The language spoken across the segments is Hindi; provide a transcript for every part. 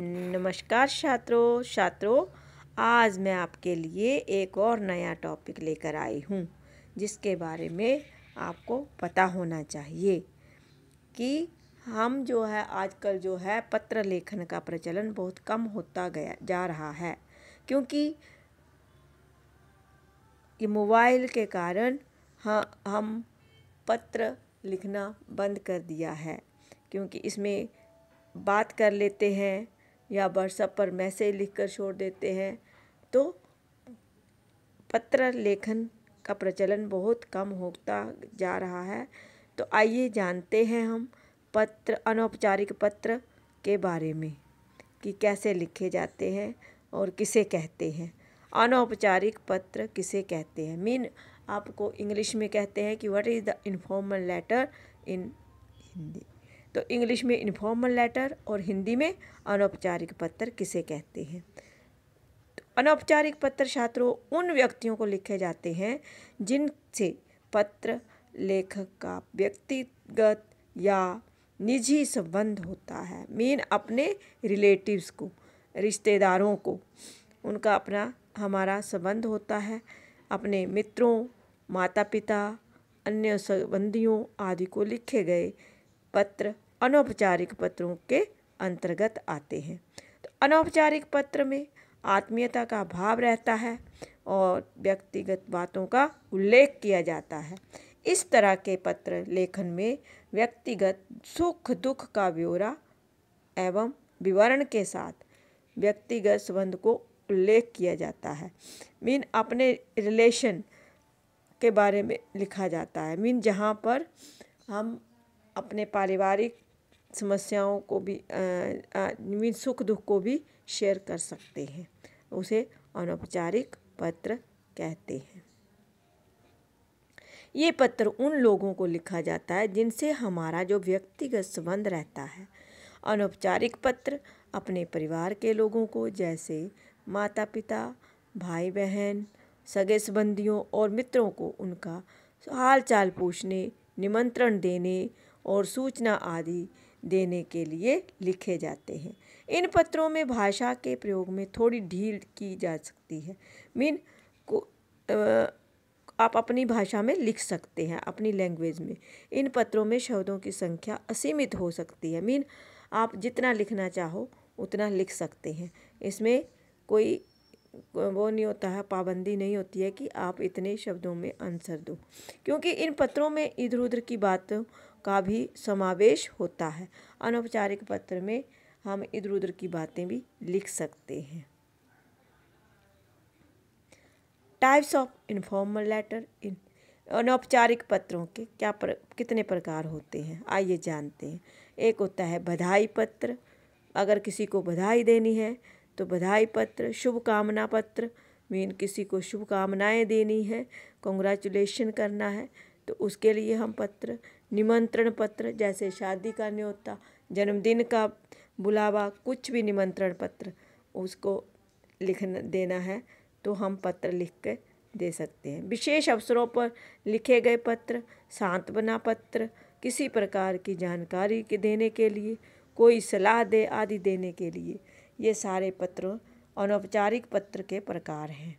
नमस्कार छात्रों छात्रों आज मैं आपके लिए एक और नया टॉपिक लेकर आई हूँ जिसके बारे में आपको पता होना चाहिए कि हम जो है आजकल जो है पत्र लेखन का प्रचलन बहुत कम होता गया जा रहा है क्योंकि ये मोबाइल के कारण हाँ हम पत्र लिखना बंद कर दिया है क्योंकि इसमें बात कर लेते हैं या व्हाट्सअप पर मैसेज लिखकर छोड़ देते हैं तो पत्र लेखन का प्रचलन बहुत कम होता जा रहा है तो आइए जानते हैं हम पत्र अनौपचारिक पत्र के बारे में कि कैसे लिखे जाते हैं और किसे कहते हैं अनौपचारिक पत्र किसे कहते हैं मीन आपको इंग्लिश में कहते हैं कि what is the informal letter in Hindi तो इंग्लिश में इन्फॉर्मल लेटर और हिंदी में अनौपचारिक पत्र किसे कहते हैं तो अनौपचारिक पत्र छात्रों उन व्यक्तियों को लिखे जाते हैं जिनसे पत्र लेखक का व्यक्तिगत या निजी संबंध होता है मीन अपने रिलेटिव्स को रिश्तेदारों को उनका अपना हमारा संबंध होता है अपने मित्रों माता पिता अन्य संबंधियों आदि को लिखे गए पत्र अनौपचारिक पत्रों के अंतर्गत आते हैं तो अनौपचारिक पत्र में आत्मीयता का भाव रहता है और व्यक्तिगत बातों का उल्लेख किया जाता है इस तरह के पत्र लेखन में व्यक्तिगत सुख दुख का ब्यौरा एवं विवरण के साथ व्यक्तिगत संबंध को उल्लेख किया जाता है मीन अपने रिलेशन के बारे में लिखा जाता है मीन जहाँ पर हम अपने पारिवारिक समस्याओं को भी मीन सुख दुख को भी शेयर कर सकते हैं उसे अनौपचारिक पत्र कहते हैं ये पत्र उन लोगों को लिखा जाता है जिनसे हमारा जो व्यक्तिगत संबंध रहता है अनौपचारिक पत्र अपने परिवार के लोगों को जैसे माता पिता भाई बहन सगे संबंधियों और मित्रों को उनका हाल चाल पूछने निमंत्रण देने और सूचना आदि देने के लिए लिखे जाते हैं इन पत्रों में भाषा के प्रयोग में थोड़ी ढील की जा सकती है मीन को आप अपनी भाषा में लिख सकते हैं अपनी लैंग्वेज में इन पत्रों में शब्दों की संख्या असीमित हो सकती है मीन आप जितना लिखना चाहो उतना लिख सकते हैं इसमें कोई वो नहीं होता है पाबंदी नहीं होती है कि आप इतने शब्दों में आंसर दो क्योंकि इन पत्रों में इधर उधर की बात का भी समावेश होता है अनौपचारिक पत्र में हम इधर उधर की बातें भी लिख सकते हैं टाइप्स ऑफ इन्फॉर्मल लेटर इन अनौपचारिक पत्रों के क्या पर, कितने प्रकार होते हैं आइए जानते हैं एक होता है बधाई पत्र अगर किसी को बधाई देनी है तो बधाई पत्र शुभकामना पत्र मीन किसी को शुभकामनाएं देनी है कॉन्ग्रेचुलेशन करना है तो उसके लिए हम पत्र निमंत्रण पत्र जैसे शादी का न्योता जन्मदिन का बुलावा कुछ भी निमंत्रण पत्र उसको लिख देना है तो हम पत्र लिख कर दे सकते हैं विशेष अवसरों पर लिखे गए पत्र सांत्वना पत्र किसी प्रकार की जानकारी के देने के लिए कोई सलाह दे आदि देने के लिए ये सारे पत्र अनौपचारिक पत्र के प्रकार हैं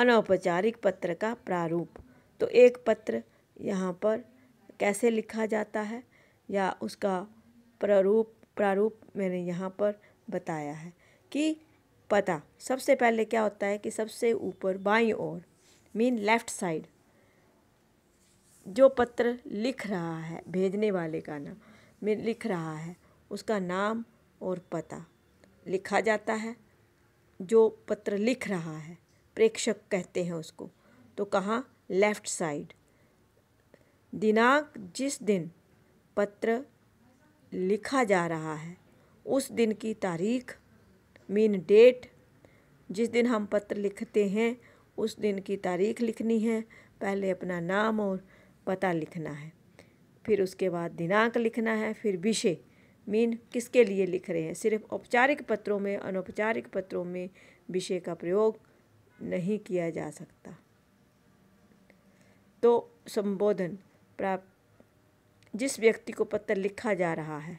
अनौपचारिक पत्र का प्रारूप तो एक पत्र यहाँ पर कैसे लिखा जाता है या उसका प्रारूप प्रारूप मैंने यहाँ पर बताया है कि पता सबसे पहले क्या होता है कि सबसे ऊपर बाई ओर मीन लेफ्ट साइड जो पत्र लिख रहा है भेजने वाले का नाम मीन लिख रहा है उसका नाम और पता लिखा जाता है जो पत्र लिख रहा है प्रेक्षक कहते हैं उसको तो कहाँ लेफ्ट साइड दिनांक जिस दिन पत्र लिखा जा रहा है उस दिन की तारीख मीन डेट जिस दिन हम पत्र लिखते हैं उस दिन की तारीख लिखनी है पहले अपना नाम और पता लिखना है फिर उसके बाद दिनांक लिखना है फिर विषय मीन किसके लिए लिख रहे हैं सिर्फ औपचारिक पत्रों में अनौपचारिक पत्रों में विषय का प्रयोग नहीं किया जा सकता तो संबोधन प्राप्त जिस व्यक्ति को पत्र लिखा जा रहा है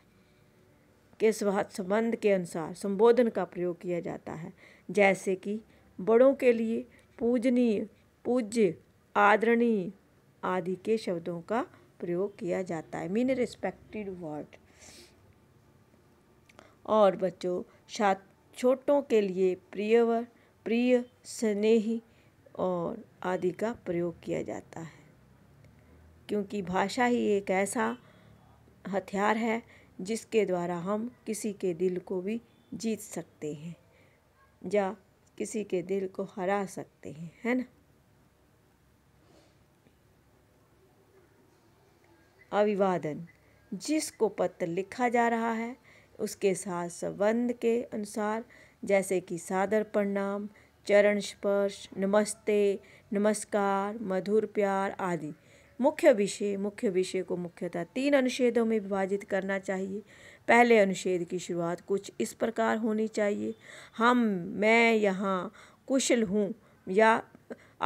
के संबंध के अनुसार संबोधन का प्रयोग किया जाता है जैसे कि बड़ों के लिए पूजनीय पूज्य आदरणीय आदि के शब्दों का प्रयोग किया जाता है मीन रिस्पेक्टेड वर्ड और बच्चों छोटों के लिए प्रियवर प्रिय स्नेही और आदि का प्रयोग किया जाता है क्योंकि भाषा ही एक ऐसा हथियार है जिसके द्वारा हम किसी के दिल को भी जीत सकते हैं या किसी के दिल को हरा सकते हैं है ना अभिवादन जिसको पत्र लिखा जा रहा है उसके साथ संबंध के अनुसार जैसे कि सादर प्रणाम चरण स्पर्श नमस्ते नमस्कार मधुर प्यार आदि मुख्य विषय मुख्य विषय को मुख्यतः तीन अनुच्छेदों में विभाजित करना चाहिए पहले अनुच्छेद की शुरुआत कुछ इस प्रकार होनी चाहिए हम मैं यहाँ कुशल हूँ या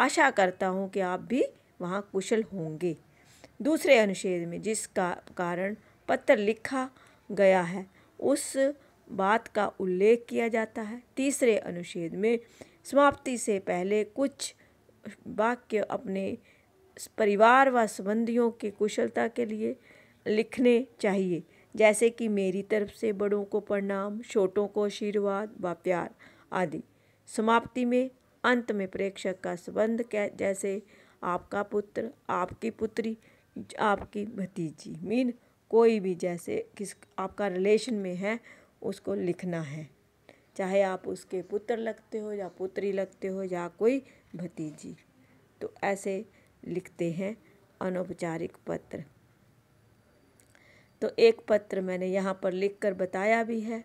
आशा करता हूँ कि आप भी वहाँ कुशल होंगे दूसरे अनुच्छेद में जिसका कारण पत्र लिखा गया है उस बात का उल्लेख किया जाता है तीसरे अनुच्छेद में समाप्ति से पहले कुछ वाक्य अपने परिवार व संबंधियों के कुशलता के लिए लिखने चाहिए जैसे कि मेरी तरफ से बड़ों को प्रणाम छोटों को आशीर्वाद व प्यार आदि समाप्ति में अंत में प्रेक्षक का संबंध जैसे आपका पुत्र आपकी पुत्री आपकी भतीजी मीन कोई भी जैसे किस आपका रिलेशन में है उसको लिखना है चाहे आप उसके पुत्र लगते हो या पुत्री लगते हो या कोई भतीजी तो ऐसे लिखते हैं अनौपचारिक पत्र तो एक पत्र मैंने यहाँ पर लिख कर बताया भी है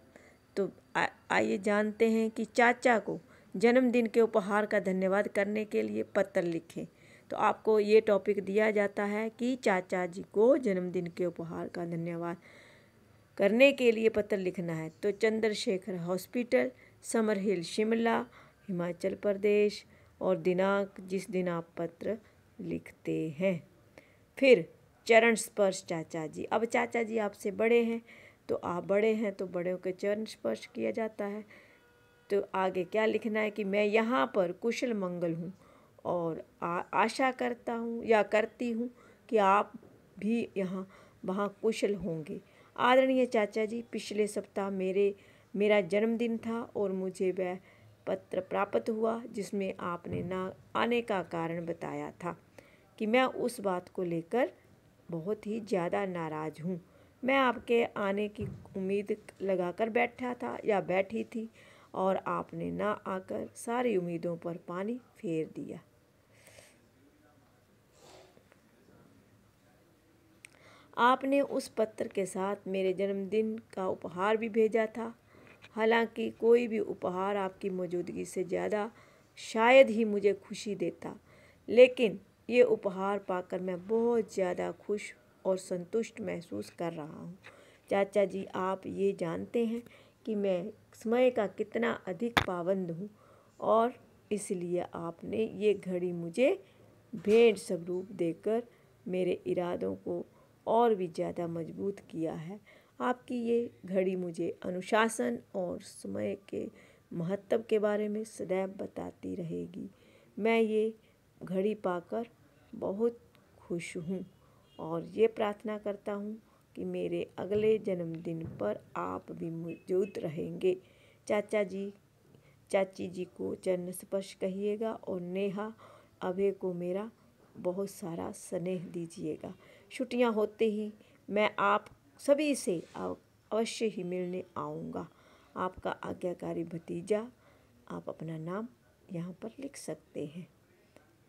तो आइए जानते हैं कि चाचा को जन्मदिन के उपहार का धन्यवाद करने के लिए पत्र लिखें तो आपको ये टॉपिक दिया जाता है कि चाचा जी को जन्मदिन के उपहार का धन्यवाद करने के लिए पत्र लिखना है तो चंद्रशेखर हॉस्पिटल समर हिल शिमला हिमाचल प्रदेश और दिनांक जिस दिन आप पत्र लिखते हैं फिर चरण स्पर्श चाचा जी अब चाचा जी आपसे बड़े हैं तो आप बड़े हैं तो बड़ों के चरण स्पर्श किया जाता है तो आगे क्या लिखना है कि मैं यहाँ पर कुशल मंगल हूँ और आ, आशा करता हूँ या करती हूँ कि आप भी यहाँ वहाँ कुशल होंगे आदरणीय चाचा जी पिछले सप्ताह मेरे मेरा जन्मदिन था और मुझे वह पत्र प्राप्त हुआ जिसमें आपने ना आने का कारण बताया था कि मैं उस बात को लेकर बहुत ही ज़्यादा नाराज़ हूँ मैं आपके आने की उम्मीद लगाकर बैठा था या बैठी थी और आपने ना आकर सारी उम्मीदों पर पानी फेर दिया आपने उस पत्र के साथ मेरे जन्मदिन का उपहार भी भेजा था हालांकि कोई भी उपहार आपकी मौजूदगी से ज़्यादा शायद ही मुझे खुशी देता लेकिन ये उपहार पाकर मैं बहुत ज़्यादा खुश और संतुष्ट महसूस कर रहा हूँ चाचा जी आप ये जानते हैं कि मैं समय का कितना अधिक पाबंद हूँ और इसलिए आपने ये घड़ी मुझे भेंट स्वरूप देकर मेरे इरादों को और भी ज़्यादा मजबूत किया है आपकी ये घड़ी मुझे अनुशासन और समय के महत्व के बारे में सदैव बताती रहेगी मैं ये घड़ी पाकर बहुत खुश हूँ और ये प्रार्थना करता हूँ कि मेरे अगले जन्मदिन पर आप भी मौजूद रहेंगे चाचा जी चाची जी को चरण स्पर्श कहिएगा और नेहा अभय को मेरा बहुत सारा स्नेह दीजिएगा छुट्टियां होते ही मैं आप सभी से अवश्य ही मिलने आऊँगा आपका आज्ञाकारी भतीजा आप अपना नाम यहाँ पर लिख सकते हैं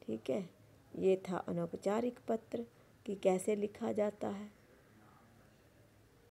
ठीक है ये था अनौपचारिक पत्र कि कैसे लिखा जाता है